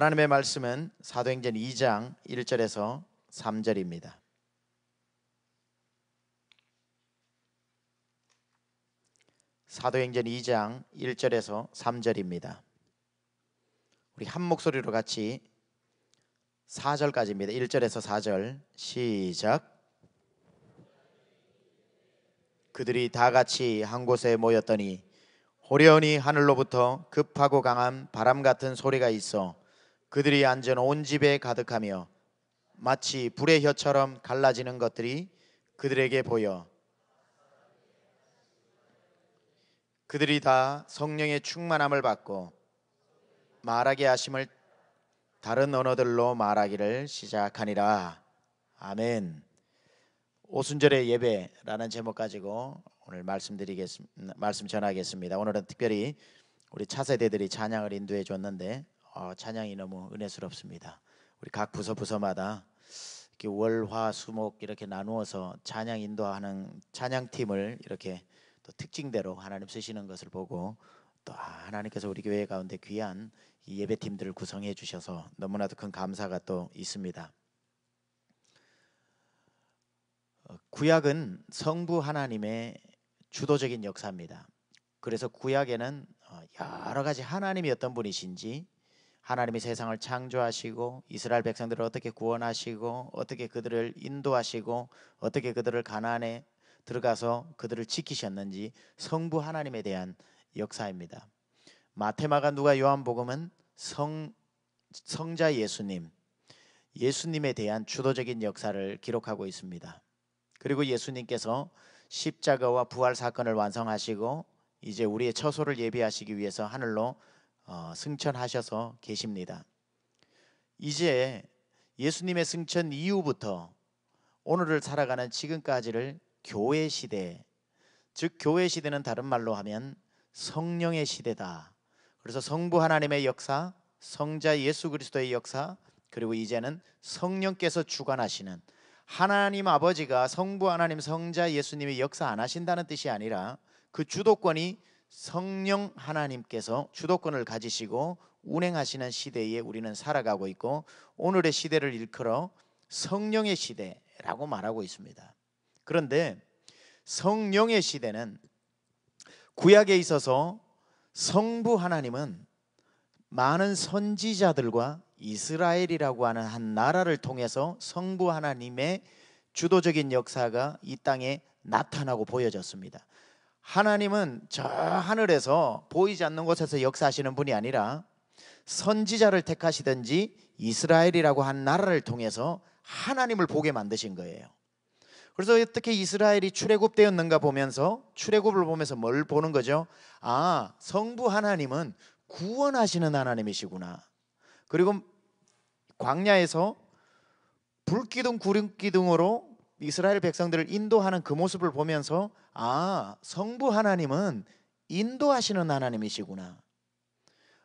하나님의 말씀은 사도행전 2장 1절에서 3절입니다. 사도행전 2장 1절에서 3절입니다. 우리 한 목소리로 같이 4절까지입니다. 1절에서 4절 시작. 그들이 다 같이 한 곳에 모였더니 호련히 하늘로부터 급하고 강한 바람 같은 소리가 있어 그들이 앉은 온 집에 가득하며 마치 불의 혀처럼 갈라지는 것들이 그들에게 보여 그들이 다 성령의 충만함을 받고 말하게 하심을 다른 언어들로 말하기를 시작하니라. 아멘. 오순절의 예배라는 제목 가지고 오늘 말씀드리겠습니다. 말씀 전하겠습니다. 오늘은 특별히 우리 차세대들이 찬양을 인도해 줬는데 어, 찬양이 너무 은혜스럽습니다. 우리 각 부서 부서마다 이렇게 월화수목 이렇게 나누어서 찬양 인도하는 찬양팀을 이렇게 또 특징대로 하나님 쓰시는 것을 보고 또 하나님께서 우리 교회 가운데 귀한 이 예배팀들을 구성해 주셔서 너무나도 큰 감사가 또 있습니다. 어, 구약은 성부 하나님의 주도적인 역사입니다. 그래서 구약에는 어, 여러 가지 하나님이 어떤 분이신지 하나님이 세상을 창조하시고 이스라엘 백성들을 어떻게 구원하시고 어떻게 그들을 인도하시고 어떻게 그들을 가나안에 들어가서 그들을 지키셨는지 성부 하나님에 대한 역사입니다. 마테마가 누가 요한복음은 성 성자 예수님 예수님에 대한 주도적인 역사를 기록하고 있습니다. 그리고 예수님께서 십자가와 부활 사건을 완성하시고 이제 우리의 처소를 예비하시기 위해서 하늘로 어, 승천하셔서 계십니다. 이제 예수님의 승천 이후부터 오늘을 살아가는 지금까지를 교회 시대, 즉 교회 시대는 다른 말로 하면 성령의 시대다. 그래서 성부 하나님의 역사, 성자 예수 그리스도의 역사, 그리고 이제는 성령께서 주관하시는 하나님 아버지가 성부 하나님 성자 예수님의 역사 안 하신다는 뜻이 아니라 그 주도권이 성령 하나님께서 주도권을 가지시고 운행하시는 시대에 우리는 살아가고 있고 오늘의 시대를 일컬어 성령의 시대라고 말하고 있습니다. 그런데 성령의 시대는 구약에 있어서 성부 하나님은 많은 선지자들과 이스라엘이라고 하는 한 나라를 통해서 성부 하나님의 주도적인 역사가 이 땅에 나타나고 보여졌습니다. 하나님은 저 하늘에서 보이지 않는 곳에서 역사하시는 분이 아니라 선지자를 택하시든지 이스라엘이라고 한 나라를 통해서 하나님을 보게 만드신 거예요. 그래서 어떻게 이스라엘이 출애굽되었는가 보면서 출애굽을 보면서 뭘 보는 거죠? 아, 성부 하나님은 구원하시는 하나님이시구나. 그리고 광야에서 불기둥 구름기둥으로 이스라엘 백성들을 인도하는 그 모습을 보면서 아 성부 하나님은 인도하시는 하나님이시구나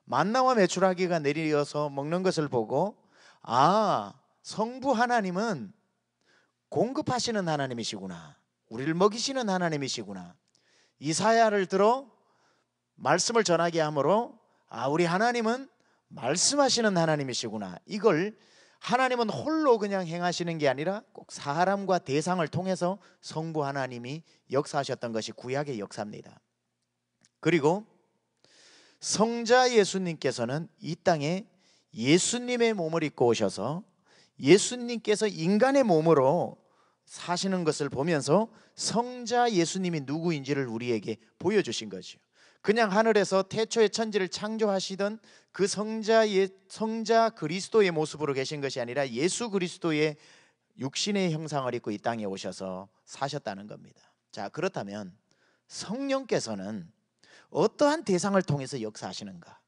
만나와 메추라기가 내리어서 먹는 것을 보고 아 성부 하나님은 공급하시는 하나님이시구나 우리를 먹이시는 하나님이시구나 이사야를 들어 말씀을 전하게 함으로 아 우리 하나님은 말씀하시는 하나님이시구나 이걸 하나님은 홀로 그냥 행하시는 게 아니라 꼭 사람과 대상을 통해서 성부 하나님이 역사하셨던 것이 구약의 역사입니다. 그리고 성자 예수님께서는 이 땅에 예수님의 몸을 입고 오셔서 예수님께서 인간의 몸으로 사시는 것을 보면서 성자 예수님이 누구인지를 우리에게 보여주신 거죠. 그냥 하늘에서 태초의 천지를 창조하시던 그 성자 예, 성자 그리스도의 모습으로 계신 것이 아니라 예수 그리스도의 육신의 형상을 입고 이 땅에 오셔서 사셨다는 겁니다. 자, 그렇다면 성령께서는 어떠한 대상을 통해서 역사하시는가?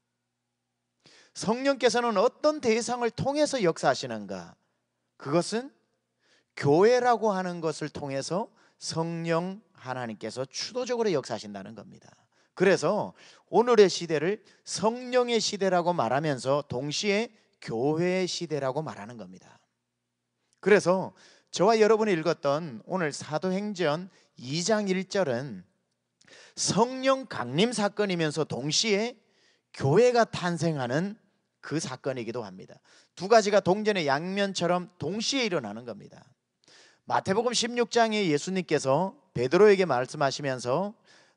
성령께서는 어떤 대상을 통해서 역사하시는가? 그것은 교회라고 하는 것을 통해서 성령 하나님께서 주도적으로 역사하신다는 겁니다. 그래서 오늘의 시대를 성령의 시대라고 말하면서 동시에 교회의 시대라고 말하는 겁니다. 그래서 저와 여러분이 읽었던 오늘 사도행전 2장 1절은 성령 강림 사건이면서 동시에 교회가 탄생하는 그 사건이기도 합니다. 두 가지가 동전의 양면처럼 동시에 일어나는 겁니다. 마태복음 16장에 예수님께서 베드로에게 말씀하시면서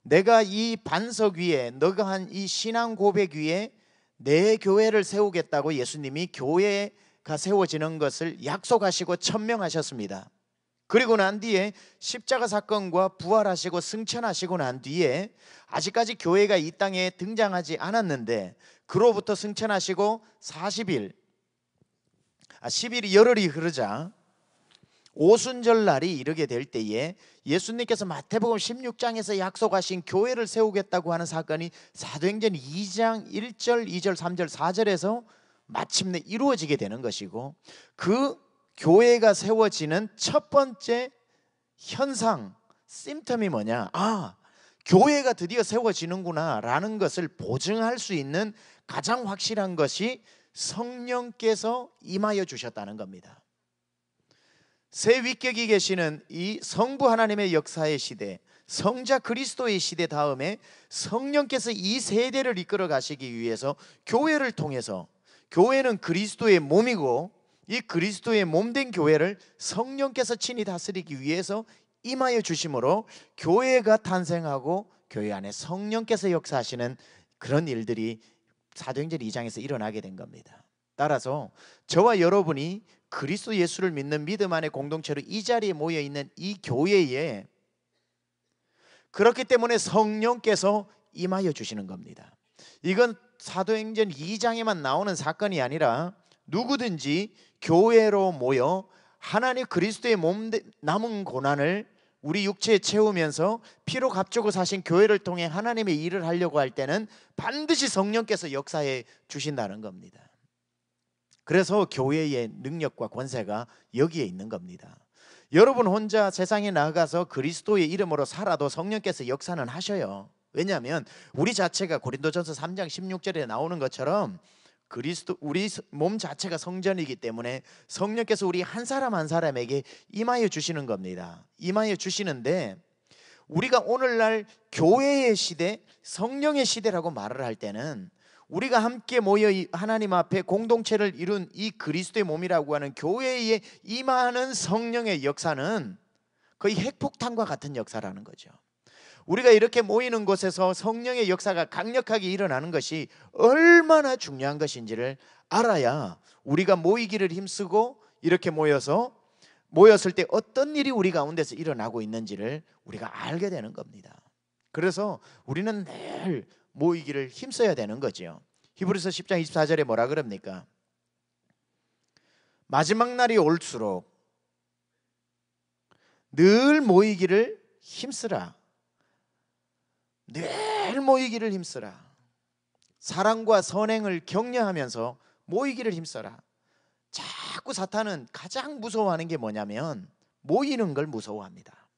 내가 이 반석 위에 너가 한 이 신앙 고백 위에 내 교회를 세우겠다고 예수님이 교회가 세워지는 것을 약속하시고 천명하셨습니다. 그리고 난 뒤에 십자가 사건과 부활하시고 승천하시고 난 뒤에 아직까지 교회가 이 땅에 등장하지 않았는데 그로부터 승천하시고 40일 아 10일이 열흘이 흐르자 오순절 날이 이르게 될 때에 예수님께서 마태복음 16장에서 약속하신 교회를 세우겠다고 하는 사건이 사도행전 2장 1절, 2절, 3절, 4절에서 마침내 이루어지게 되는 것이고 그 교회가 세워지는 첫 번째 현상, 심텀이 뭐냐? 아, 교회가 드디어 세워지는구나라는 것을 보증할 수 있는 가장 확실한 것이 성령께서 임하여 주셨다는 겁니다. 새 위격이 계시는 이 성부 하나님의 역사의 시대 성자 그리스도의 시대 다음에 성령께서 이 세대를 이끌어 가시기 위해서 교회를 통해서 교회는 그리스도의 몸이고 이 그리스도의 몸된 교회를 성령께서 친히 다스리기 위해서 임하여 주심으로 교회가 탄생하고 교회 안에 성령께서 역사하시는 그런 일들이 사도행전 2장에서 일어나게 된 겁니다. 따라서 저와 여러분이 그리스도 예수를 믿는 믿음 안에 공동체로 이 자리에 모여 있는 이 교회에 그렇기 때문에 성령께서 임하여 주시는 겁니다. 이건 사도행전 2장에만 나오는 사건이 아니라 누구든지 교회로 모여 하나님 그리스도의 몸 남은 고난을 우리 육체에 채우면서 피로 값주고 사신 교회를 통해 하나님의 일을 하려고 할 때는 반드시 성령께서 역사해 주신다는 겁니다. 그래서 교회의 능력과 권세가 여기에 있는 겁니다. 여러분 혼자 세상에 나가서 그리스도의 이름으로 살아도 성령께서 역사는 하셔요. 왜냐하면 우리 자체가 고린도전서 3장 16절에 나오는 것처럼 그리스도 우리 몸 자체가 성전이기 때문에 성령께서 우리 한 사람 한 사람에게 임하여 주시는 겁니다. 임하여 주시는데 우리가 오늘날 교회의 시대, 성령의 시대라고 말을 할 때는 우리가 함께 모여 하나님 앞에 공동체를 이룬 이 그리스도의 몸이라고 하는 교회에 임하는 성령의 역사는 거의 핵폭탄과 같은 역사라는 거죠. 우리가 이렇게 모이는 곳에서 성령의 역사가 강력하게 일어나는 것이 얼마나 중요한 것인지를 알아야 우리가 모이기를 힘쓰고 이렇게 모여서 모였을 때 어떤 일이 우리 가운데서 일어나고 있는지를 우리가 알게 되는 겁니다. 그래서 우리는 늘 모이기를 힘써야 되는 거지요. 히브리서 10장 24절에 뭐라 그럽니까? 마지막 날이 올수록 늘 모이기를 힘쓰라. 늘 모이기를 힘쓰라. 사랑과 선행을 격려하면서 모이기를 힘써라. 자꾸 사탄은 가장 무서워하는 게 뭐냐면 모이는 걸 무서워합니다.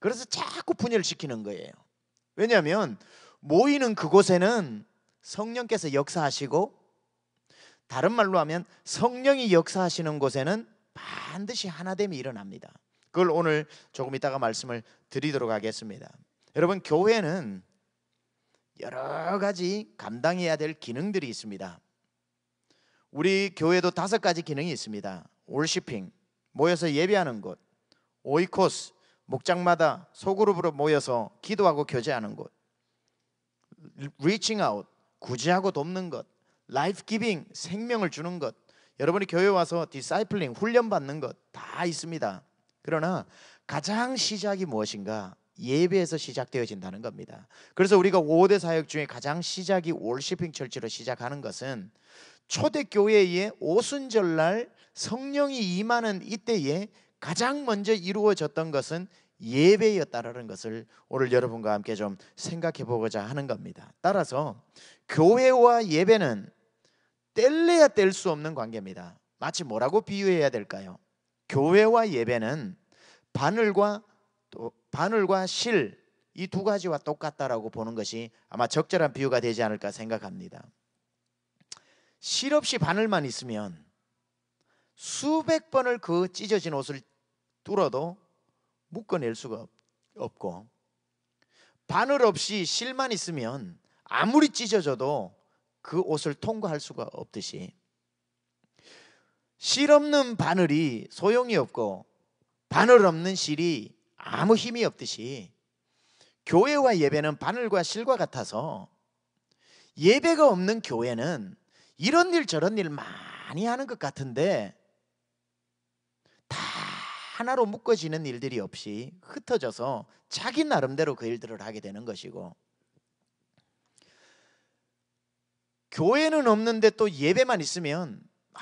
그래서 자꾸 분열시키는 거예요. 왜냐하면 모이는 그곳에는 성령께서 역사하시고 다른 말로 하면 성령이 역사하시는 곳에는 반드시 하나됨이 일어납니다. 그걸 오늘 조금 이따가 말씀을 드리도록 하겠습니다. 여러분 교회는 여러 가지 감당해야 될 기능들이 있습니다. 우리 교회도 다섯 가지 기능이 있습니다. 올시핑 모여서 예배하는 곳, 오이코스 목장마다 소그룹으로 모여서 기도하고 교제하는 곳, reaching out 구제하고 돕는 것, life giving 생명을 주는 것, 여러분이 교회 와서 디사이플링 훈련 받는 것 다 있습니다. 그러나 가장 시작이 무엇인가? 예배에서 시작되어진다는 겁니다. 그래서 우리가 5대 사역 중에 가장 시작이 월시핑 철지로 시작하는 것은 초대교회의 오순절날 성령이 임하는 이때에 가장 먼저 이루어졌던 것은 예배였다라는 것을 오늘 여러분과 함께 좀 생각해 보고자 하는 겁니다. 따라서 교회와 예배는 뗄래야 뗄 수 없는 관계입니다. 마치 뭐라고 비유해야 될까요? 교회와 예배는 바늘과 또 바늘과 실 이 두 가지와 똑같다라고 보는 것이 아마 적절한 비유가 되지 않을까 생각합니다. 실 없이 바늘만 있으면 수백 번을 그 찢어진 옷을 뚫어도 묶어낼 수가 없고 바늘 없이 실만 있으면 아무리 찢어져도 그 옷을 통과할 수가 없듯이 실 없는 바늘이 소용이 없고 바늘 없는 실이 아무 힘이 없듯이 교회와 예배는 바늘과 실과 같아서 예배가 없는 교회는 이런 일 저런 일 많이 하는 것 같은데 다 하나로 묶어지는 일들이 없이 흩어져서 자기 나름대로 그 일들을 하게 되는 것이고 교회는 없는데 또 예배만 있으면 아,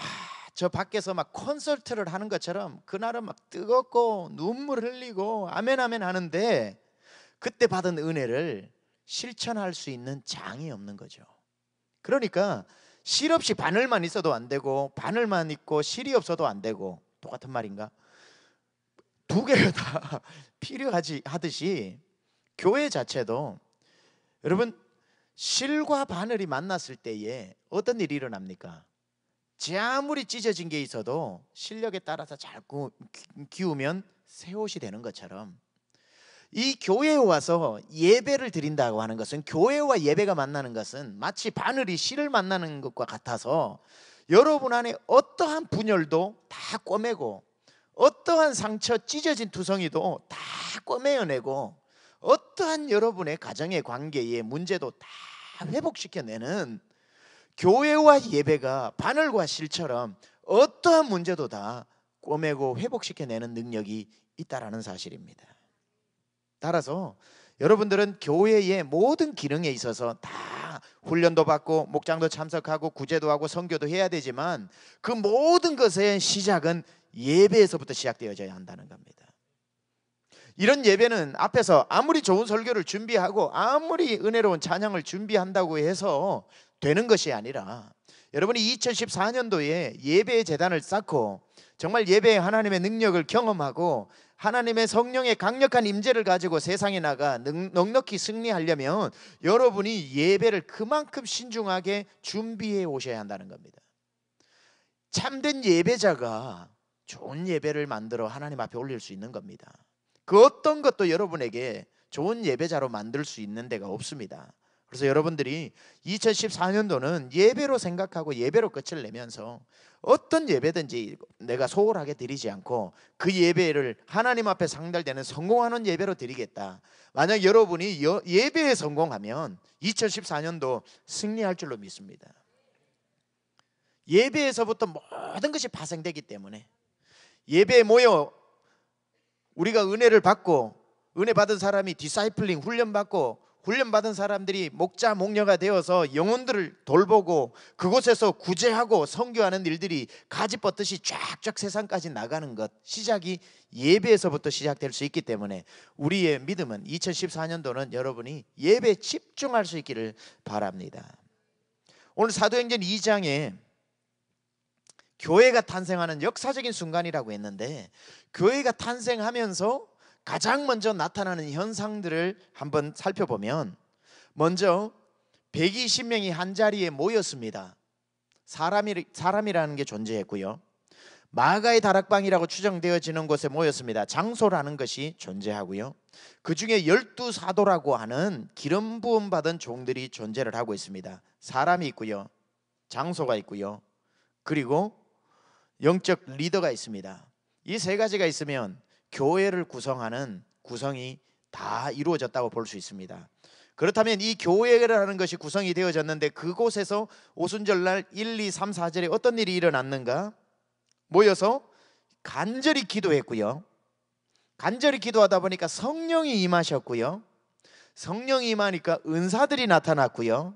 저 밖에서 막 콘서트를 하는 것처럼 그날은 막 뜨겁고 눈물 흘리고 아멘 아멘 하는데 그때 받은 은혜를 실천할 수 있는 장이 없는 거죠. 그러니까 실없이 바늘만 있어도 안 되고 바늘만 있고 실이 없어도 안 되고 똑같은 말인가? 두 개가 다 필요하지 하듯이 교회 자체도 여러분 실과 바늘이 만났을 때에 어떤 일이 일어납니까? 제 아무리 찢어진 게 있어도 실력에 따라서 잘 기우면 새 옷이 되는 것처럼 이 교회에 와서 예배를 드린다고 하는 것은 교회와 예배가 만나는 것은 마치 바늘이 실을 만나는 것과 같아서 여러분 안에 어떠한 분열도 다 꿰매고 어떠한 상처 찢어진 두성이도 다 꿰매어내고 어떠한 여러분의 가정의 관계의 문제도 다 회복시켜내는 교회와 예배가 바늘과 실처럼 어떠한 문제도 다 꿰매고 회복시켜내는 능력이 있다라는 사실입니다. 따라서 여러분들은 교회의 모든 기능에 있어서 다 훈련도 받고 목장도 참석하고 구제도 하고 선교도 해야 되지만 그 모든 것의 시작은 예배에서부터 시작되어져야 한다는 겁니다. 이런 예배는 앞에서 아무리 좋은 설교를 준비하고 아무리 은혜로운 찬양을 준비한다고 해서 되는 것이 아니라 여러분이 2014년도에 예배의 재단을 쌓고 정말 예배의 하나님의 능력을 경험하고 하나님의 성령의 강력한 임재를 가지고 세상에 나가 넉넉히 승리하려면 여러분이 예배를 그만큼 신중하게 준비해 오셔야 한다는 겁니다. 참된 예배자가 좋은 예배를 만들어 하나님 앞에 올릴 수 있는 겁니다. 그 어떤 것도 여러분에게 좋은 예배자로 만들 수 있는 데가 없습니다. 그래서 여러분들이 2014년도는 예배로 생각하고 예배로 끝을 내면서 어떤 예배든지 내가 소홀하게 드리지 않고 그 예배를 하나님 앞에 상달되는 성공하는 예배로 드리겠다. 만약 여러분이 예배에 성공하면 2014년도 승리할 줄로 믿습니다. 예배에서부터 모든 것이 파생되기 때문에 예배에 모여 우리가 은혜를 받고 은혜 받은 사람이 디사이플링 훈련 받고 훈련 받은 사람들이 목자 목녀가 되어서 영혼들을 돌보고 그곳에서 구제하고 성교하는 일들이 가지 뻗듯이 쫙쫙 세상까지 나가는 것 시작이 예배에서부터 시작될 수 있기 때문에 우리의 믿음은 2014년도는 여러분이 예배에 집중할 수 있기를 바랍니다. 오늘 사도행전 2장에 교회가 탄생하는 역사적인 순간이라고 했는데 교회가 탄생하면서 가장 먼저 나타나는 현상들을 한번 살펴보면 먼저 120명이 한 자리에 모였습니다. 사람이 사람이라는 게 존재했고요. 마가의 다락방이라고 추정되어지는 곳에 모였습니다. 장소라는 것이 존재하고요. 그 중에 열두 사도라고 하는 기름 부음 받은 종들이 존재를 하고 있습니다. 사람이 있고요. 장소가 있고요. 그리고 영적 리더가 있습니다. 이 세 가지가 있으면 교회를 구성하는 구성이 다 이루어졌다고 볼 수 있습니다. 그렇다면 이 교회를 하는 것이 구성이 되어졌는데 그곳에서 오순절날 1, 2, 3, 4절에 어떤 일이 일어났는가? 모여서 간절히 기도했고요. 간절히 기도하다 보니까 성령이 임하셨고요. 성령이 임하니까 은사들이 나타났고요.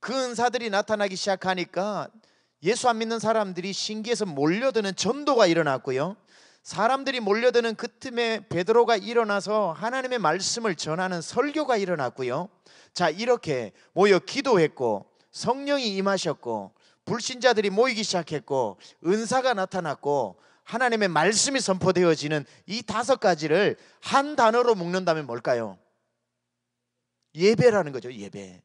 그 은사들이 나타나기 시작하니까 예수 안 믿는 사람들이 신기해서 몰려드는 전도가 일어났고요. 사람들이 몰려드는 그 틈에 베드로가 일어나서 하나님의 말씀을 전하는 설교가 일어났고요. 자, 이렇게 모여 기도했고 성령이 임하셨고 불신자들이 모이기 시작했고 은사가 나타났고 하나님의 말씀이 선포되어지는 이 다섯 가지를 한 단어로 묶는다면 뭘까요? 예배라는 거죠, 예배.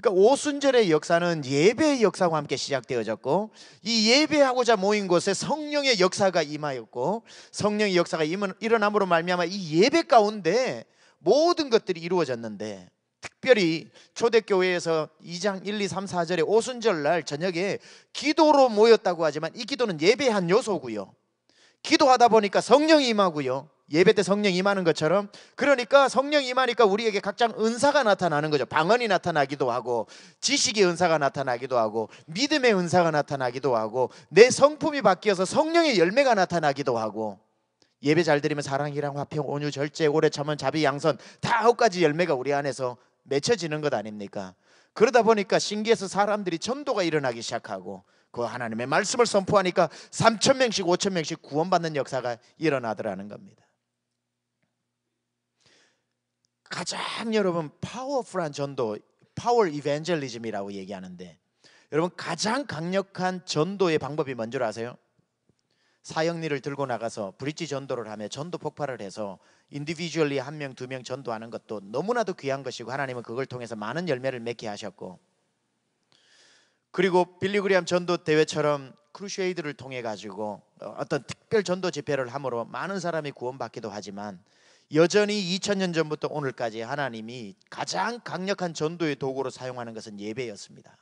그러니까 오순절의 역사는 예배의 역사와 함께 시작되어졌고 이 예배하고자 모인 곳에 성령의 역사가 임하였고 성령의 역사가 일어남으로 말미암아 이 예배 가운데 모든 것들이 이루어졌는데 특별히 초대교회에서 2장 1, 2, 3, 4절에 오순절 날 저녁에 기도로 모였다고 하지만 이 기도는 예배한 요소고요. 기도하다 보니까 성령이 임하고요. 예배 때 성령 임하는 것처럼 그러니까 성령 임하니까 우리에게 각장 은사가 나타나는 거죠. 방언이 나타나기도 하고 지식의 은사가 나타나기도 하고 믿음의 은사가 나타나기도 하고 내 성품이 바뀌어서 성령의 열매가 나타나기도 하고 예배 잘 드리면 사랑이랑 화평 온유 절제 오래 참은 자비 양선 다 아홉 가지 열매가 우리 안에서 맺혀지는 것 아닙니까? 그러다 보니까 신기해서 사람들이 전도가 일어나기 시작하고 그 하나님의 말씀을 선포하니까 3천 명씩 5천 명씩 구원받는 역사가 일어나더라는 겁니다. 가장 여러분 파워풀한 전도, 파워 이벤젤리즘이라고 얘기하는데 여러분 가장 강력한 전도의 방법이 뭔 줄 아세요? 사형리를 들고 나가서 브릿지 전도를 하며 전도 폭발을 해서 인디비주얼리 한 명 두 명 전도하는 것도 너무나도 귀한 것이고 하나님은 그걸 통해서 많은 열매를 맺게 하셨고 그리고 빌리그리암 전도 대회처럼 크루쉐이드를 통해 가지고 어, 어떤 특별 전도 집회를 함으로 많은 사람이 구원받기도 하지만 여전히 2000년 전부터 오늘까지 하나님이 가장 강력한 전도의 도구로 사용하는 것은 예배였습니다.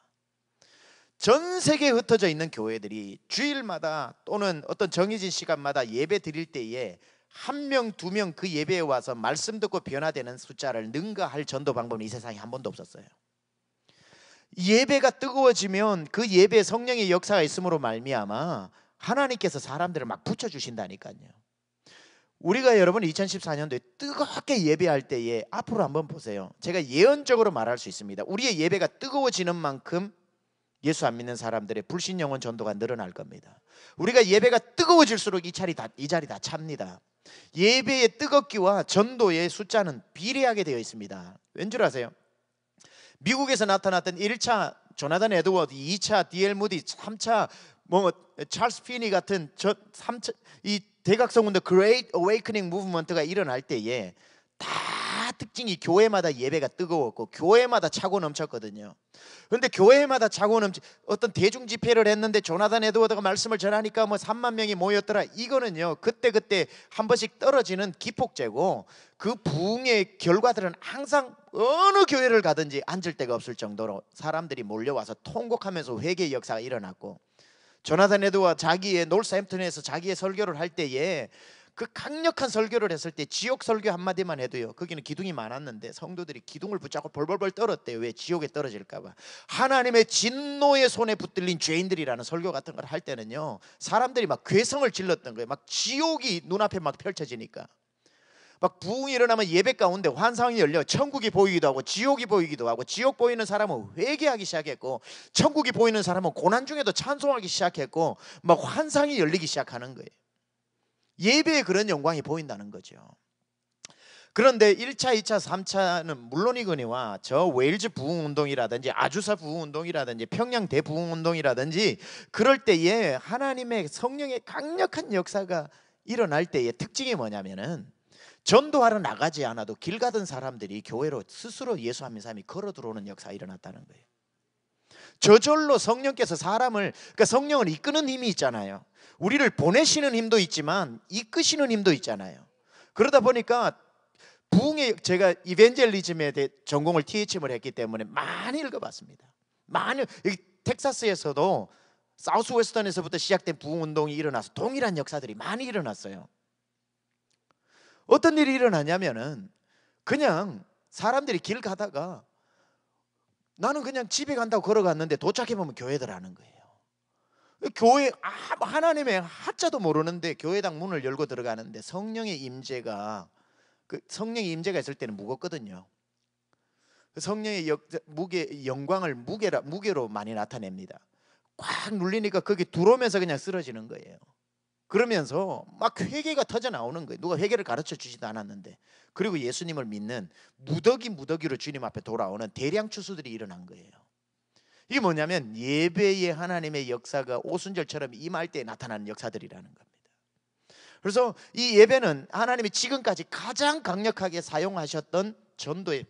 전 세계에 흩어져 있는 교회들이 주일마다 또는 어떤 정해진 시간마다 예배 드릴 때에 한 명, 두 명 그 예배에 와서 말씀 듣고 변화되는 숫자를 능가할 전도 방법은 이 세상에 한 번도 없었어요. 예배가 뜨거워지면 그 예배 성령의 역사가 있음으로 말미암아 하나님께서 사람들을 막 붙여 주신다니까요. 우리가 여러분 2014년도에 뜨겁게 예배할 때에 앞으로 한번 보세요. 제가 예언적으로 말할 수 있습니다. 우리의 예배가 뜨거워지는 만큼 예수 안 믿는 사람들의 불신 영혼 전도가 늘어날 겁니다. 우리가 예배가 뜨거워질수록 이 자리 다, 이 자리 다 찹니다. 예배의 뜨겁기와 전도의 숫자는 비례하게 되어 있습니다. 왠 줄 아세요? 미국에서 나타났던 1차 조나단 에드워드, 2차 디엘 무디, 3차 뭐 찰스 피니 같은 저 3차 이 대각성 운데 Great Awakening Movement가 일어날 때에 다 특징이 교회마다 예배가 뜨거웠고 교회마다 차고 넘쳤거든요. 그런데 교회마다 차고 넘치 어떤 대중 집회를 했는데 조나단 에드워드가 말씀을 전하니까 뭐 3만 명이 모였더라. 이거는요. 그때 그때 한 번씩 떨어지는 기폭제고 그 부흥의 결과들은 항상 어느 교회를 가든지 앉을 데가 없을 정도로 사람들이 몰려와서 통곡하면서 회개 역사가 일어났고 조나단 에드와 자기의 놀사햄튼에서 자기의 설교를 할 때에 그 강력한 설교를 했을 때 지옥 설교 한마디만 해도요 거기는 기둥이 많았는데 성도들이 기둥을 붙잡고 벌벌벌 떨었대요 왜 지옥에 떨어질까봐 하나님의 진노의 손에 붙들린 죄인들이라는 설교 같은 걸 할 때는요 사람들이 막 괴성을 질렀던 거예요 막 지옥이 눈앞에 막 펼쳐지니까 막 부흥이 일어나면 예배 가운데 환상이 열려 천국이 보이기도 하고 지옥이 보이기도 하고 지옥 보이는 사람은 회개하기 시작했고 천국이 보이는 사람은 고난 중에도 찬송하기 시작했고 막 환상이 열리기 시작하는 거예요. 예배에 그런 영광이 보인다는 거죠. 그런데 1차, 2차, 3차는 물론이거니와 저 웨일즈 부흥운동이라든지 아주사 부흥운동이라든지 평양 대부흥운동이라든지 그럴 때에 하나님의 성령의 강력한 역사가 일어날 때의 특징이 뭐냐면은 전도하러 나가지 않아도 길 가던 사람들이 교회로 스스로 예수 하한 사람이 걸어 들어오는 역사가 일어났다는 거예요. 저절로 성령께서 사람을 그러니까 성령을 이끄는 힘이 있잖아요. 우리를 보내시는 힘도 있지만 이끄시는 힘도 있잖아요. 그러다 보니까 부흥의 제가 이벤젤리즘에 대해 전공을 THM을 했기 때문에 많이 읽어봤습니다. 많이 여기 텍사스에서도 사우스웨스턴에서부터 시작된 부흥 운동이 일어나서 동일한 역사들이 많이 일어났어요. 어떤 일이 일어나냐면은 그냥 사람들이 길 가다가 나는 그냥 집에 간다고 걸어갔는데 도착해 보면 교회더라는 거예요. 교회 아, 뭐 하나님의 하자도 모르는데 교회당 문을 열고 들어가는데 성령의 임재가 그 성령의 임재가 있을 때는 무겁거든요. 그 성령의 역, 무게 영광을 무게라 무게로 많이 나타냅니다. 꽉 눌리니까 그게 들어오면서 그냥 쓰러지는 거예요. 그러면서 막 회개가 터져 나오는 거예요. 누가 회개를 가르쳐 주지도 않았는데. 그리고 예수님을 믿는 무더기 무더기로 주님 앞에 돌아오는 대량 추수들이 일어난 거예요. 이게 뭐냐면 예배의 하나님의 역사가 오순절처럼 임할 때 나타나는 역사들이라는 겁니다. 그래서 이 예배는 하나님이 지금까지 가장 강력하게 사용하셨던 전도의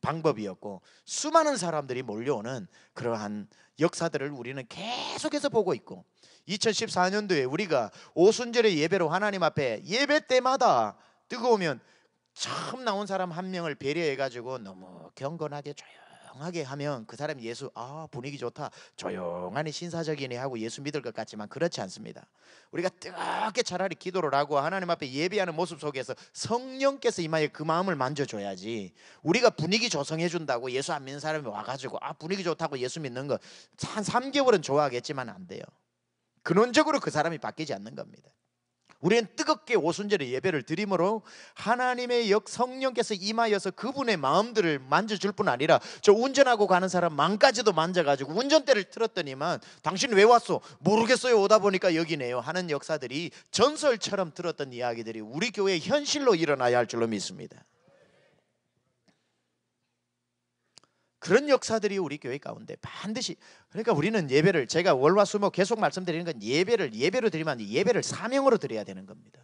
방법이었고 수많은 사람들이 몰려오는 그러한 역사들을 우리는 계속해서 보고 있고 2014년도에 우리가 오순절의 예배로 하나님 앞에 예배 때마다 뜨거우면 처음 나온 사람 한 명을 배려해 가지고 너무 경건하게 줘요. 조용하게 하면 그 사람이 예수 아 분위기 좋다 조용하니 신사적이니 하고 예수 믿을 것 같지만 그렇지 않습니다. 우리가 뜨겁게 차라리 기도를 하고 하나님 앞에 예배하는 모습 속에서 성령께서 이마에 그 마음을 만져줘야지 우리가 분위기 조성해 준다고 예수 안 믿는 사람이 와가지고 아 분위기 좋다고 예수 믿는 거한 3개월은 좋아하겠지만 안 돼요. 근원적으로 그 사람이 바뀌지 않는 겁니다. 우리는 뜨겁게 오순절의 예배를 드림으로 하나님의 역 성령께서 임하여서 그분의 마음들을 만져줄 뿐 아니라 저 운전하고 가는 사람 망까지도 만져가지고 운전대를 틀었더니만 당신 왜왔소 모르겠어요. 오다 보니까 여기네요. 하는 역사들이 전설처럼 들었던 이야기들이 우리 교회 현실로 일어나야 할 줄로 믿습니다. 그런 역사들이 우리 교회 가운데 반드시 그러니까 우리는 예배를 제가 월화수목 계속 말씀드리는 건 예배를 예배로 드리면 예배를 사명으로 드려야 되는 겁니다.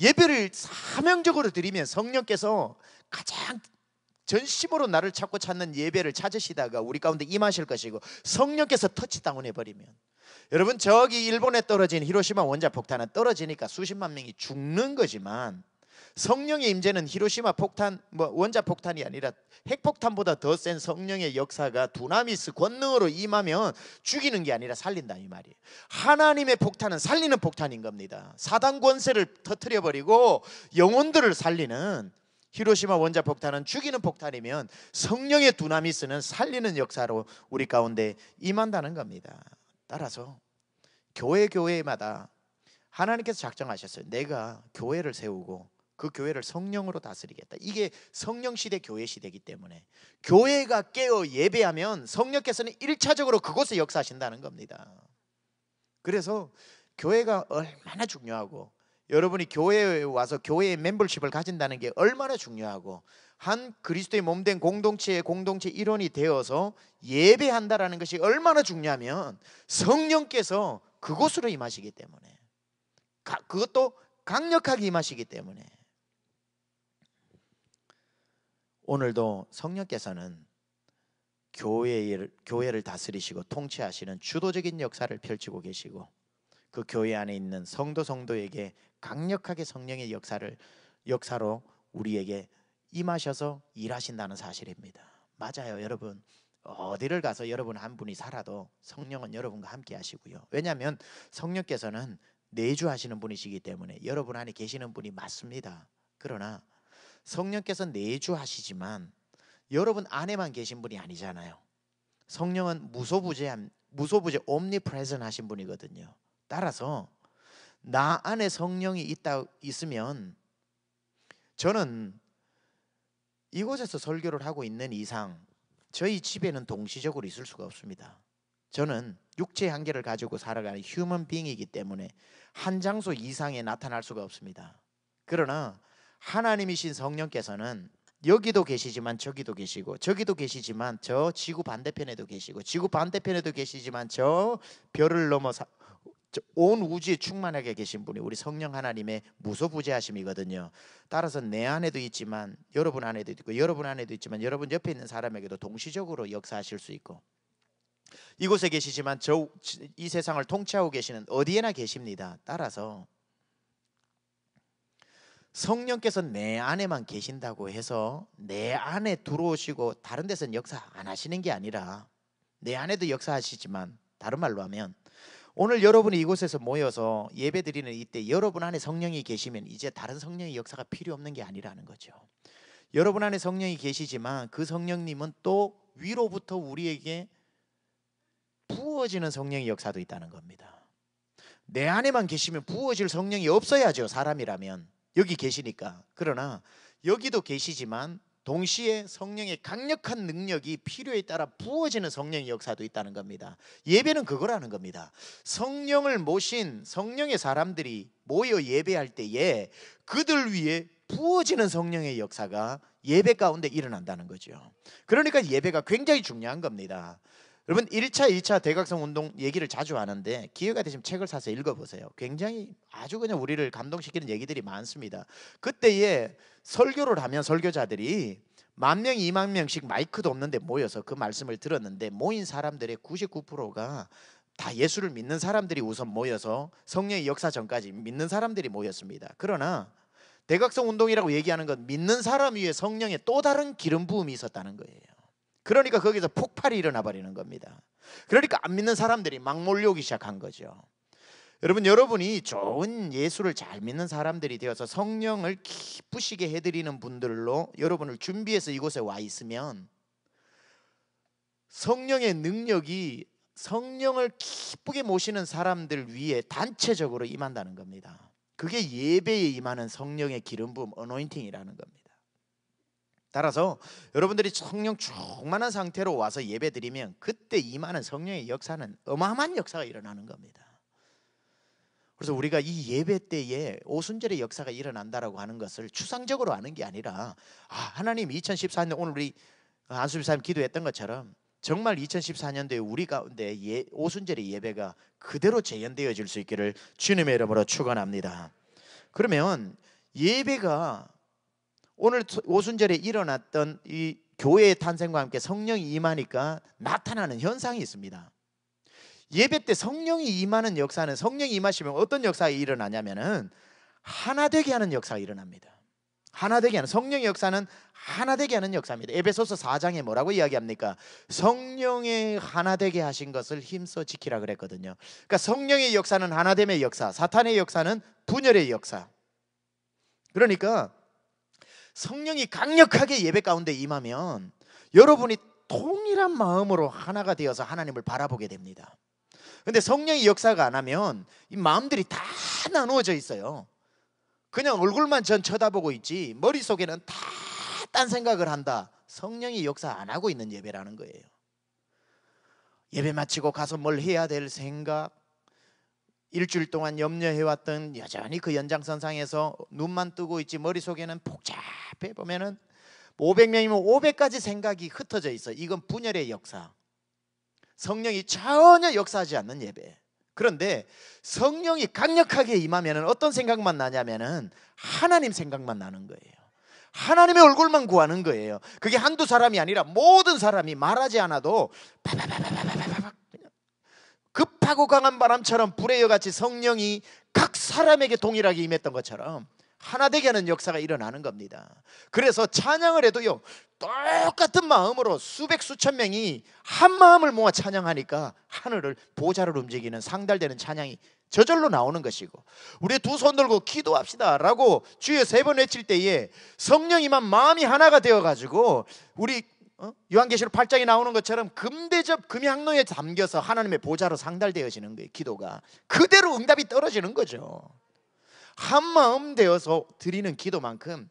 예배를 사명적으로 드리면 성령께서 가장 전심으로 나를 찾고 찾는 예배를 찾으시다가 우리 가운데 임하실 것이고 성령께서 터치다운해 버리면 여러분 저기 일본에 떨어진 히로시마 원자 폭탄은 떨어지니까 수십만 명이 죽는 거지만 성령의 임재는 히로시마 폭탄 뭐 원자 폭탄이 아니라 핵폭탄보다 더 센 성령의 역사가 두나미스 권능으로 임하면 죽이는 게 아니라 살린다 이 말이에요. 하나님의 폭탄은 살리는 폭탄인 겁니다. 사단 권세를 터트려 버리고 영혼들을 살리는 히로시마 원자 폭탄은 죽이는 폭탄이면 성령의 두나미스는 살리는 역사로 우리 가운데 임한다는 겁니다. 따라서 교회 교회마다 하나님께서 작정하셨어요. 내가 교회를 세우고 그 교회를 성령으로 다스리겠다. 이게 성령 시대 교회 시대이기 때문에 교회가 깨어 예배하면 성령께서는 일차적으로 그곳에 역사하신다는 겁니다. 그래서 교회가 얼마나 중요하고 여러분이 교회에 와서 교회의 멤버십을 가진다는 게 얼마나 중요하고 한 그리스도의 몸 된 공동체의 공동체 일원이 되어서 예배한다라는 것이 얼마나 중요하면 성령께서 그곳으로 임하시기 때문에 그것도 강력하게 임하시기 때문에 오늘도 성령께서는 교회를, 교회를 다스리시고 통치하시는 주도적인 역사를 펼치고 계시고 그 교회 안에 있는 성도 성도에게 강력하게 성령의 역사를 역사로 우리에게 임하셔서 일하신다는 사실입니다. 맞아요, 여러분. 어디를 가서 여러분 한 분이 살아도 성령은 여러분과 함께 하시고요. 왜냐하면 성령께서는 내주하시는 분이시기 때문에 여러분 안에 계시는 분이 맞습니다. 그러나 성령께서 내주하시지만 여러분 안에만 계신 분이 아니잖아요. 성령은 무소부재한 무소부재 옴니프레전 하신 분이거든요. 따라서 나 안에 성령이 있다 있으면 저는 이곳에서 설교를 하고 있는 이상 저희 집에는 동시적으로 있을 수가 없습니다. 저는 육체 한계를 가지고 살아가는 휴먼 빙이기 때문에 한 장소 이상에 나타날 수가 없습니다. 그러나 하나님이신 성령께서는 여기도 계시지만 저기도 계시고 저기도 계시지만 저 지구 반대편에도 계시고 지구 반대편에도 계시지만 저 별을 넘어 온 우주에 충만하게 계신 분이 우리 성령 하나님의 무소부재하심이거든요. 따라서 내 안에도 있지만 여러분 안에도 있고 여러분 안에도 있지만 여러분 옆에 있는 사람에게도 동시적으로 역사하실 수 있고 이곳에 계시지만 저 이 세상을 통치하고 계시는 어디에나 계십니다. 따라서 성령께서 내 안에만 계신다고 해서 내 안에 들어오시고 다른 데서는 역사 안 하시는 게 아니라 내 안에도 역사하시지만 다른 말로 하면 오늘 여러분이 이곳에서 모여서 예배 드리는 이때 여러분 안에 성령이 계시면 이제 다른 성령의 역사가 필요 없는 게 아니라는 거죠. 여러분 안에 성령이 계시지만 그 성령님은 또 위로부터 우리에게 부어지는 성령의 역사도 있다는 겁니다. 내 안에만 계시면 부어질 성령이 없어야죠. 사람이라면 여기 계시니까. 그러나 여기도 계시지만 동시에 성령의 강력한 능력이 필요에 따라 부어지는 성령의 역사도 있다는 겁니다. 예배는 그거라는 겁니다. 성령을 모신 성령의 사람들이 모여 예배할 때에 그들 위에 부어지는 성령의 역사가 예배 가운데 일어난다는 거죠. 그러니까 예배가 굉장히 중요한 겁니다. 여러분 1차, 2차 대각성 운동 얘기를 자주 하는데 기회가 되시면 책을 사서 읽어보세요. 굉장히 아주 그냥 우리를 감동시키는 얘기들이 많습니다. 그때에 설교를 하면 설교자들이 만 명, 이만 명씩 마이크도 없는데 모여서 그 말씀을 들었는데 모인 사람들의 99%가 다 예수를 믿는 사람들이 우선 모여서 성령의 역사 전까지 믿는 사람들이 모였습니다. 그러나 대각성 운동이라고 얘기하는 건 믿는 사람 위에 성령의 또 다른 기름 부음이 있었다는 거예요. 그러니까 거기서 폭발이 일어나 버리는 겁니다. 그러니까 안 믿는 사람들이 막 몰려오기 시작한 거죠. 여러분 여러분이 좋은 예수를 잘 믿는 사람들이 되어서 성령을 기쁘시게 해드리는 분들로 여러분을 준비해서 이곳에 와 있으면 성령의 능력이 성령을 기쁘게 모시는 사람들 위에 단체적으로 임한다는 겁니다. 그게 예배에 임하는 성령의 기름 부음 어노인팅이라는 겁니다. 따라서 여러분들이 성령 충만한 상태로 와서 예배드리면 그때 임하는 성령의 역사는 어마어마한 역사가 일어나는 겁니다. 그래서 우리가 이 예배 때에 오순절의 역사가 일어난다라고 하는 것을 추상적으로 아는 게 아니라 아, 하나님 2014년 오늘 우리 안수비사님 기도했던 것처럼 정말 2014년도에 우리 가운데 예, 오순절의 예배가 그대로 재현되어질 수 있기를 주님의 이름으로 축원합니다. 그러면 예배가 오늘 오순절에 일어났던 이 교회의 탄생과 함께 성령이 임하니까 나타나는 현상이 있습니다. 예배 때 성령이 임하는 역사는 성령이 임하시면 어떤 역사가 일어나냐면은 하나 되게 하는 역사가 일어납니다. 하나 되게 하는 성령 역사는 하나 되게 하는 역사입니다. 에베소서 4장에 뭐라고 이야기합니까? 성령의 하나 되게 하신 것을 힘써 지키라 그랬거든요. 그러니까 성령의 역사는 하나됨의 역사, 사탄의 역사는 분열의 역사. 그러니까 성령이 강력하게 예배 가운데 임하면 여러분이 통일한 마음으로 하나가 되어서 하나님을 바라보게 됩니다. 근데 성령의 역사가 안 하면 이 마음들이 다 나누어져 있어요. 그냥 얼굴만 전 쳐다보고 있지 머릿속에는 다 딴 생각을 한다. 성령이 역사 안 하고 있는 예배라는 거예요. 예배 마치고 가서 뭘 해야 될 생각, 일주일 동안 염려해왔던 여전히 그 연장선상에서 눈만 뜨고 있지 머릿속에는 복잡해 보면은 500명이면 500까지 생각이 흩어져 있어. 이건 분열의 역사. 성령이 전혀 역사하지 않는 예배. 그런데 성령이 강력하게 임하면은 어떤 생각만 나냐면은 하나님 생각만 나는 거예요. 하나님의 얼굴만 구하는 거예요. 그게 한두 사람이 아니라 모든 사람이 말하지 않아도 바바바바바바바 급하고 강한 바람처럼 불의 여같이 성령이 각 사람에게 동일하게 임했던 것처럼 하나 되게 하는 역사가 일어나는 겁니다. 그래서 찬양을 해도요. 똑같은 마음으로 수백 수천 명이 한 마음을 모아 찬양하니까 하늘을 보좌를 움직이는 상달되는 찬양이 저절로 나오는 것이고 우리 두 손 들고 기도합시다라고 주여 세 번 외칠 때에 성령이만 마음이 하나가 되어 가지고 우리 어? 요한계시록 8장에 나오는 것처럼 금대접 금이 로에 담겨서 하나님의 보좌로 상달되어지는 거예요. 기도가 그대로 응답이 떨어지는 거죠. 한 마음 되어서 드리는 기도만큼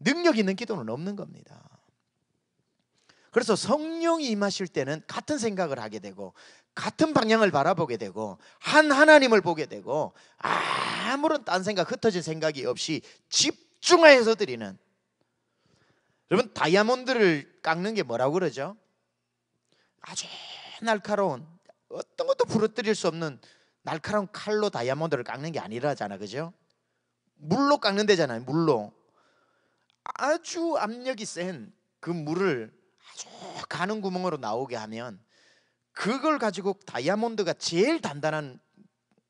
능력 있는 기도는 없는 겁니다. 그래서 성령이 임하실 때는 같은 생각을 하게 되고 같은 방향을 바라보게 되고 한 하나님을 보게 되고 아무런 딴 생각 흩어진 생각이 없이 집중하여서 드리는 여러분 다이아몬드를 깎는 게 뭐라고 그러죠? 아주 날카로운 어떤 것도 부러뜨릴 수 없는 날카로운 칼로 다이아몬드를 깎는 게 아니라잖아 그죠? 물로 깎는 데잖아요 물로 아주 압력이 센 그 물을 아주 가는 구멍으로 나오게 하면 그걸 가지고 다이아몬드가 제일 단단한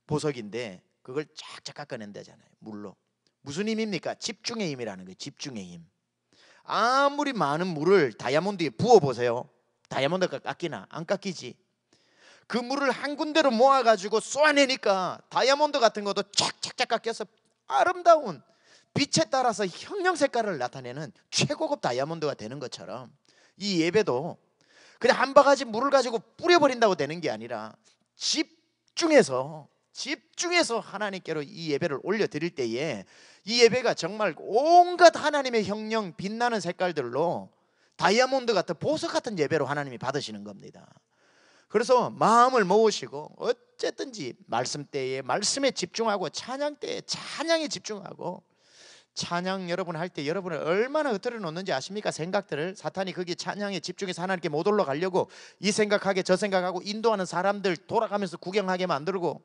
보석인데 그걸 쫙쫙 깎아낸다잖아요 물로 무슨 힘입니까? 집중의 힘이라는 거예요 집중의 힘 아무리 많은 물을 다이아몬드에 부어 보세요. 다이아몬드가 깎이나 안 깎이지. 그 물을 한 군데로 모아 가지고 쏘아내니까 다이아몬드 같은 것도 착착착 깎여서 아름다운 빛에 따라서 형형 색깔을 나타내는 최고급 다이아몬드가 되는 것처럼 이 예배도 그냥 한 바가지 물을 가지고 뿌려버린다고 되는 게 아니라 집중해서 집중해서 하나님께로 이 예배를 올려드릴 때에 이 예배가 정말 온갖 하나님의 형령 빛나는 색깔들로 다이아몬드 같은 보석 같은 예배로 하나님이 받으시는 겁니다. 그래서 마음을 모으시고 어쨌든지 말씀 때에 말씀에 집중하고 찬양 때에 찬양에 집중하고 찬양 여러분 할 때 여러분을 얼마나 흐트려 놓는지 아십니까? 생각들을 사탄이 거기 찬양에 집중해서 하나님께 못 올라가려고 이 생각하게 저 생각하고 인도하는 사람들 돌아가면서 구경하게 만들고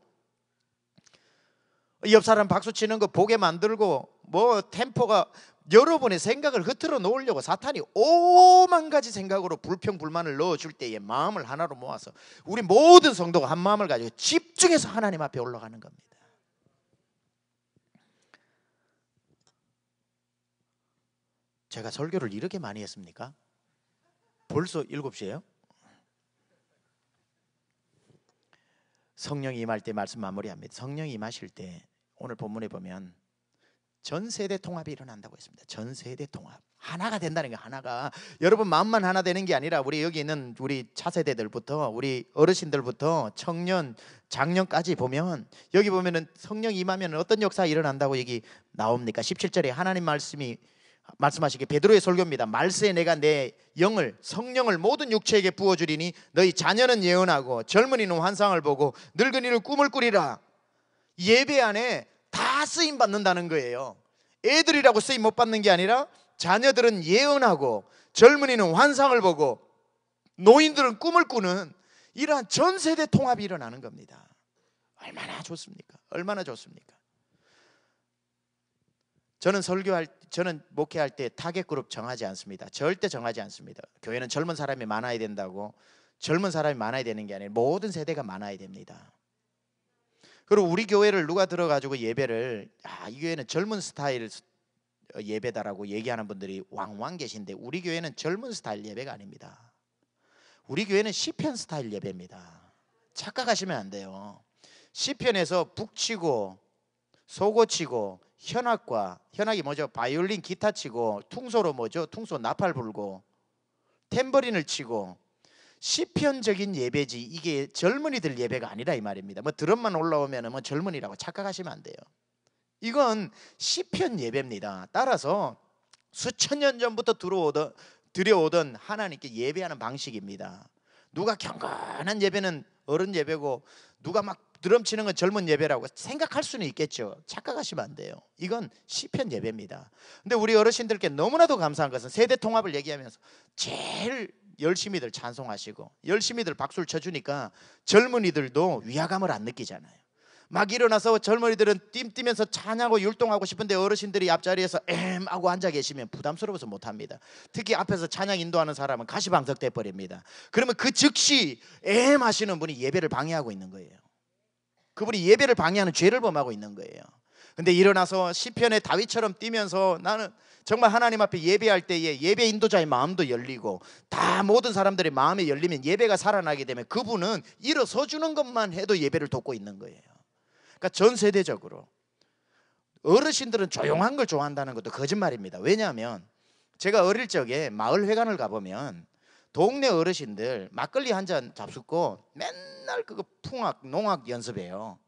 옆 사람 박수 치는 거 보게 만들고 뭐 템포가 여러분의 생각을 흐트러 놓으려고 사탄이 오만 가지 생각으로 불평 불만을 넣어줄 때에 마음을 하나로 모아서 우리 모든 성도가 한 마음을 가지고 집중해서 하나님 앞에 올라가는 겁니다. 제가 설교를 이렇게 많이 했습니까? 벌써 7시예요? 성령이 임할 때 말씀 마무리합니다. 성령이 임하실 때 오늘 본문에 보면 전 세대 통합이 일어난다고 했습니다. 전 세대 통합. 하나가 된다는 게 하나가 여러분 마음만 하나 되는 게 아니라 우리 여기 있는 우리 차세대들부터 우리 어르신들부터 청년 작년까지 보면 여기 보면은 성령 임하면 어떤 역사 일어난다고 얘기 나옵니까? 17절에 하나님 말씀이 말씀하시기 베드로의 설교입니다. 말세에 내가 내 영을 성령을 모든 육체에게 부어 주리니 너희 자녀는 예언하고 젊은이는 환상을 보고 늙은이는 꿈을 꾸리라. 예배 안에 다 쓰임 받는다는 거예요. 애들이라고 쓰임 못 받는 게 아니라 자녀들은 예언하고 젊은이는 환상을 보고 노인들은 꿈을 꾸는 이러한 전 세대 통합이 일어나는 겁니다. 얼마나 좋습니까? 얼마나 좋습니까? 저는 설교할 저는 목회할 때 타겟 그룹 정하지 않습니다. 절대 정하지 않습니다. 교회는 젊은 사람이 많아야 된다고 젊은 사람이 많아야 되는 게 아니라 모든 세대가 많아야 됩니다. 그리고 우리 교회를 누가 들어가지고 예배를 아, 이 교회는 젊은 스타일 예배다라고 얘기하는 분들이 왕왕 계신데 우리 교회는 젊은 스타일 예배가 아닙니다. 우리 교회는 시편 스타일 예배입니다. 착각하시면 안 돼요. 시편에서 북치고 소고치고 현악과 현악이 뭐죠? 바이올린 기타 치고 퉁소로 뭐죠? 퉁소 나팔 불고 탬버린을 치고 시편적인 예배지 이게 젊은이들 예배가 아니라 이 말입니다. 뭐 드럼만 올라오면 뭐 젊은이라고 착각하시면 안 돼요. 이건 시편 예배입니다. 따라서 수천 년 전부터 들어오던 들여오던 하나님께 예배하는 방식입니다. 누가 경건한 예배는 어른 예배고 누가 막 드럼 치는 건 젊은 예배라고 생각할 수는 있겠죠. 착각하시면 안 돼요. 이건 시편 예배입니다. 근데 우리 어르신들께 너무나도 감사한 것은 세대 통합을 얘기하면서 제일 열심히들 찬송하시고 열심히들 박수를 쳐주니까 젊은이들도 위화감을 안 느끼잖아요. 막 일어나서 젊은이들은 뜀뛰면서 찬하고 율동하고 싶은데 어르신들이 앞자리에서 엠 하고 앉아 계시면 부담스러워서 못합니다. 특히 앞에서 찬양 인도하는 사람은 가시방석돼 버립니다. 그러면 그 즉시 엠 하시는 분이 예배를 방해하고 있는 거예요. 그분이 예배를 방해하는 죄를 범하고 있는 거예요. 근데 일어나서 시편의 다윗처럼 뛰면서 나는 정말 하나님 앞에 예배할 때에 예배 인도자의 마음도 열리고 다 모든 사람들의 마음이 열리면 예배가 살아나게 되면 그분은 일어서 주는 것만 해도 예배를 돕고 있는 거예요. 그러니까 전 세대적으로 어르신들은 조용한 걸 좋아한다는 것도 거짓말입니다. 왜냐하면 제가 어릴 적에 마을 회관을 가보면 동네 어르신들 막걸리 한 잔 잡숫고 맨날 그거 풍악 농악 연습해요.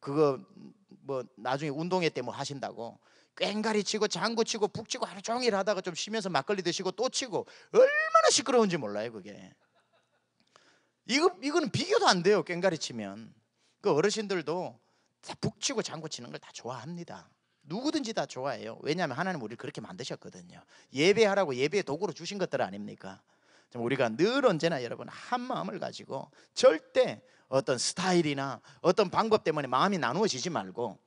그거 뭐 나중에 운동회 때 뭐 하신다고 꽹가리 치고 장구 치고 북 치고 하루 종일 하다가 좀 쉬면서 막걸리 드시고 또 치고 얼마나 시끄러운지 몰라요 그게. 이거 이거는 비교도 안 돼요 꽹가리 치면 그 어르신들도 다북 치고 장구 치는 걸 다 좋아합니다. 누구든지 다 좋아해요. 왜냐하면 하나님 우리를 그렇게 만드셨거든요. 예배하라고 예배의 도구로 주신 것들 아닙니까? 우리가 늘 언제나 여러분 한 마음을 가지고 절대 어떤 스타일이나 어떤 방법 때문에 마음이 나누어지지 말고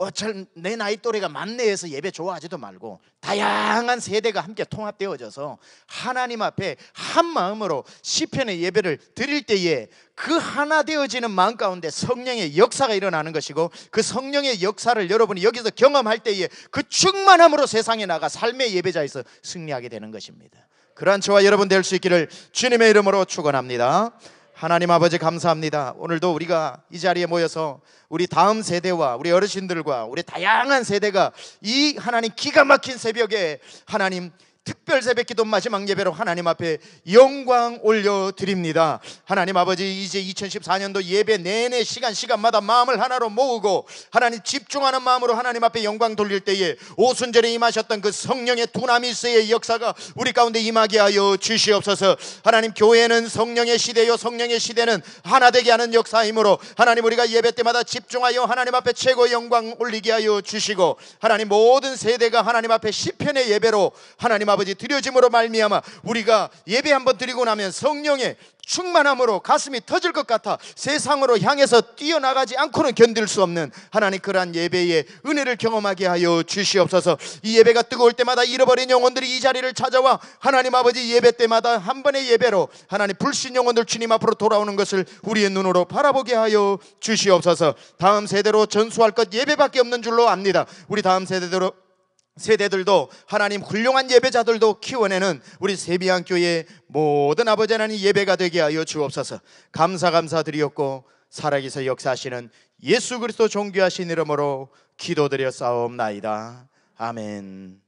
어쩔내 나이 또래가 만내에서 예배 좋아하지도 말고 다양한 세대가 함께 통합되어져서 하나님 앞에 한 마음으로 시편의 예배를 드릴 때에 그 하나 되어지는 마음 가운데 성령의 역사가 일어나는 것이고 그 성령의 역사를 여러분이 여기서 경험할 때에 그 충만함으로 세상에 나가 삶의 예배자에서 승리하게 되는 것입니다. 그러한 저와 여러분 될 수 있기를 주님의 이름으로 축원합니다. 하나님 아버지 감사합니다. 오늘도 우리가 이 자리에 모여서 우리 다음 세대와 우리 어르신들과 우리 다양한 세대가 이 하나님 기가 막힌 새벽에 하나님 특별 새벽 기도 마지막 예배로 하나님 앞에 영광 올려드립니다. 하나님 아버지, 이제 2014년도 예배 내내 시간, 시간마다 마음을 하나로 모으고 하나님 집중하는 마음으로 하나님 앞에 영광 돌릴 때에 오순절에 임하셨던 그 성령의 두나미스의 역사가 우리 가운데 임하게 하여 주시옵소서 하나님 교회는 성령의 시대요, 성령의 시대는 하나되게 하는 역사이므로 하나님 우리가 예배 때마다 집중하여 하나님 앞에 최고 영광 올리게 하여 주시고 하나님 모든 세대가 하나님 앞에 시편의 예배로 하나님 앞에 아버지 드려짐으로 말미암아 우리가 예배 한번 드리고 나면 성령의 충만함으로 가슴이 터질 것 같아 세상으로 향해서 뛰어나가지 않고는 견딜 수 없는 하나님 그러한 예배의 은혜를 경험하게 하여 주시옵소서 이 예배가 뜨거울 때마다 잃어버린 영혼들이 이 자리를 찾아와 하나님 아버지 예배 때마다 한 번의 예배로 하나님 불신 영혼들 주님 앞으로 돌아오는 것을 우리의 눈으로 바라보게 하여 주시옵소서 다음 세대로 전수할 것 예배밖에 없는 줄로 압니다 우리 다음 세대로 세대들도 하나님 훌륭한 예배자들도 키워내는 우리 세비안 교회의 모든 아버지 하나님 예배가 되게 하여 주옵소서. 감사 감사 드리옵고 살아계서 역사하시는 예수 그리스도 존귀하신 이름으로 기도드려 싸움나이다. 아멘.